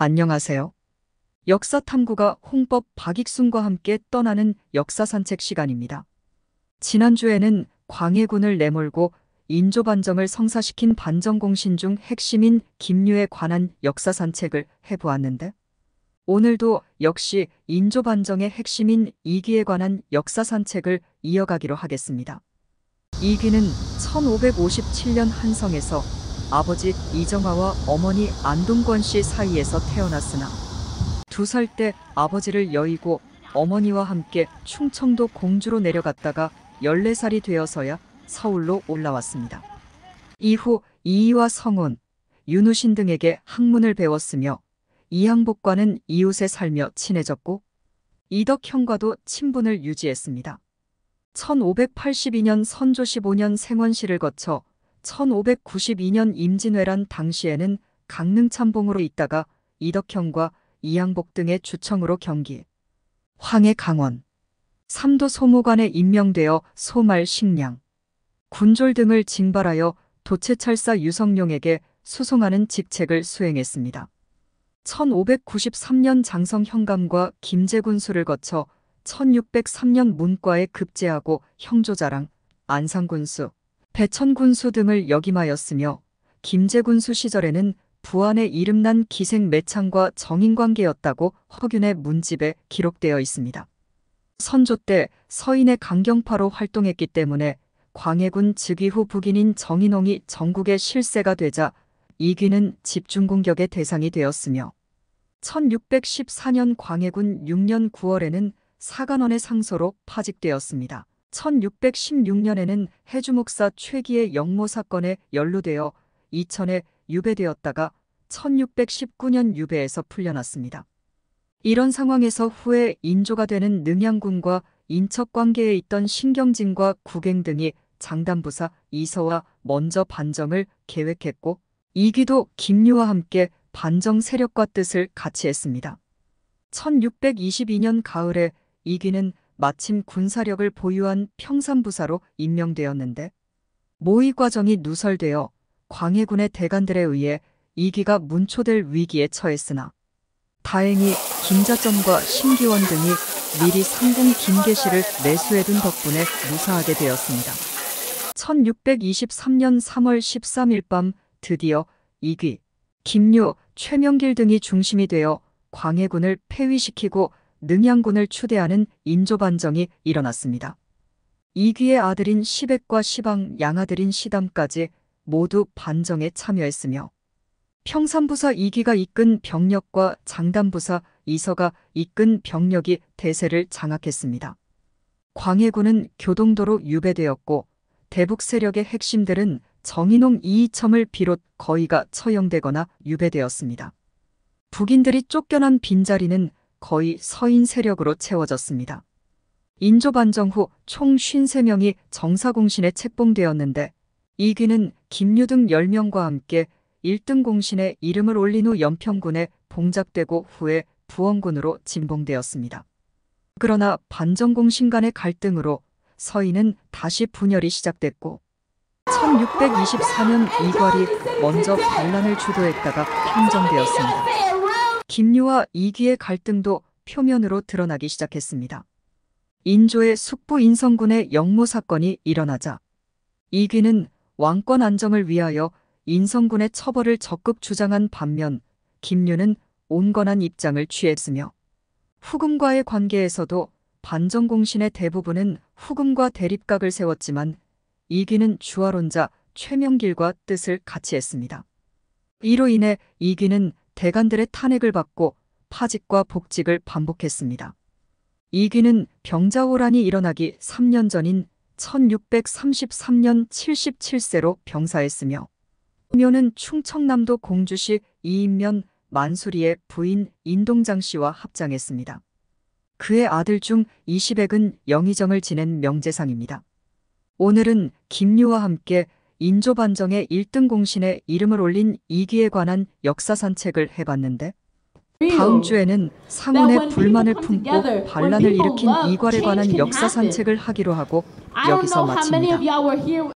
안녕하세요. 역사 탐구가 홍법 박익순과 함께 떠나는 역사 산책 시간입니다. 지난주에는 광해군을 내몰고 인조 반정을 성사시킨 반정 공신 중 핵심인 김유에 관한 역사 산책을 해보았는데 오늘도 역시 인조 반정의 핵심인 이기에 관한 역사 산책을 이어가기로 하겠습니다. 이기는 1557년 한성에서 아버지 이정아와 어머니 안동권 씨 사이에서 태어났으나 두 살 때 아버지를 여의고 어머니와 함께 충청도 공주로 내려갔다가 14살이 되어서야 서울로 올라왔습니다. 이후 이희와 성운, 윤우신 등에게 학문을 배웠으며 이항복과는 이웃에 살며 친해졌고 이덕형과도 친분을 유지했습니다. 1582년 선조 15년 생원시를 거쳐 1592년 임진왜란 당시에는 강릉 참봉으로 있다가 이덕형과 이양복 등의 주청으로 경기 황해 강원 삼도 소모관에 임명되어 소말 식량 군졸 등을 징발하여 도체철사 유성룡에게 수송하는 직책을 수행했습니다. 1593년 장성 현감과 김제군수를 거쳐 1603년 문과에 급제하고 형조자랑 안상군수, 배천군수 등을 역임하였으며 김제군수 시절에는 부안의 이름난 기생 매창과 정인관계였다고 허균의 문집에 기록되어 있습니다. 선조 때 서인의 강경파로 활동했기 때문에 광해군 즉위 후 북인인 정인홍이 전국의 실세가 되자 이귀는 집중 공격의 대상이 되었으며 1614년 광해군 6년 9월에는 사간원의 상소로 파직되었습니다. 1616년에는 해주목사 최기의 영모 사건에 연루되어 이천에 유배되었다가 1619년 유배에서 풀려났습니다. 이런 상황에서 후에 인조가 되는 능양군과 인척 관계에 있던 신경진과 구갱 등이 장담부사 이서와 먼저 반정을 계획했고 이기도 김류와 함께 반정 세력과 뜻을 같이 했습니다. 1622년 가을에 이기는 마침 군사력을 보유한 평산부사로 임명되었는데 모의 과정이 누설되어 광해군의 대간들에 의해 이기가 문초될 위기에 처했으나 다행히 김자점과 신기원 등이 미리 상궁 김계시를 매수해둔 덕분에 무사하게 되었습니다. 1623년 3월 13일 밤 드디어 이귀, 김류, 최명길 등이 중심이 되어 광해군을 폐위시키고 능양군을 추대하는 인조반정이 일어났습니다. 이귀의 아들인 시백과 시방, 양아들인 시담까지 모두 반정에 참여했으며 평산부사 이기가 이끈 병력과 장담부사 이서가 이끈 병력이 대세를 장악했습니다. 광해군은 교동도로 유배되었고 대북 세력의 핵심들은 정인홍 이이첨을 비롯 거의가 처형되거나 유배되었습니다. 북인들이 쫓겨난 빈자리는 거의 서인 세력으로 채워졌습니다. 인조 반정 후총 53명이 정사공신에 책봉되었는데 이귀는 김유 등 10명과 함께 1등 공신에 이름을 올린 후 연평군에 봉작되고 후에 부원군으로 진봉되었습니다. 그러나 반정공신 간의 갈등으로 서인은 다시 분열이 시작됐고 1624년 이괄이 먼저 반란을 주도했다가 평정되었습니다. 김유와 이귀의 갈등도 표면으로 드러나기 시작했습니다. 인조의 숙부 인성군의 영모 사건이 일어나자 이귀는 왕권 안정을 위하여 인성군의 처벌을 적극 주장한 반면 김유는 온건한 입장을 취했으며 후금과의 관계에서도 반정공신의 대부분은 후금과 대립각을 세웠지만 이귀는 주화론자 최명길과 뜻을 같이 했습니다. 이로 인해 이귀는 대간들의 탄핵을 받고 파직과 복직을 반복했습니다. 이귀는 병자호란이 일어나기 3년 전인 1633년 77세로 병사했으며 묘는 충청남도 공주시 이인면 만수리의 부인 인동장 씨와 합장했습니다. 그의 아들 중 이시백은 영의정을 지낸 명재상입니다. 오늘은 김유와 함께 인조반정의 1등 공신에 이름을 올린 이기에 관한 역사 산책을 해봤는데 다음 주에는 상원의 불만을 품고 반란을 일으킨 이괄에 관한 역사 산책을 하기로 하고 여기서 마칩니다.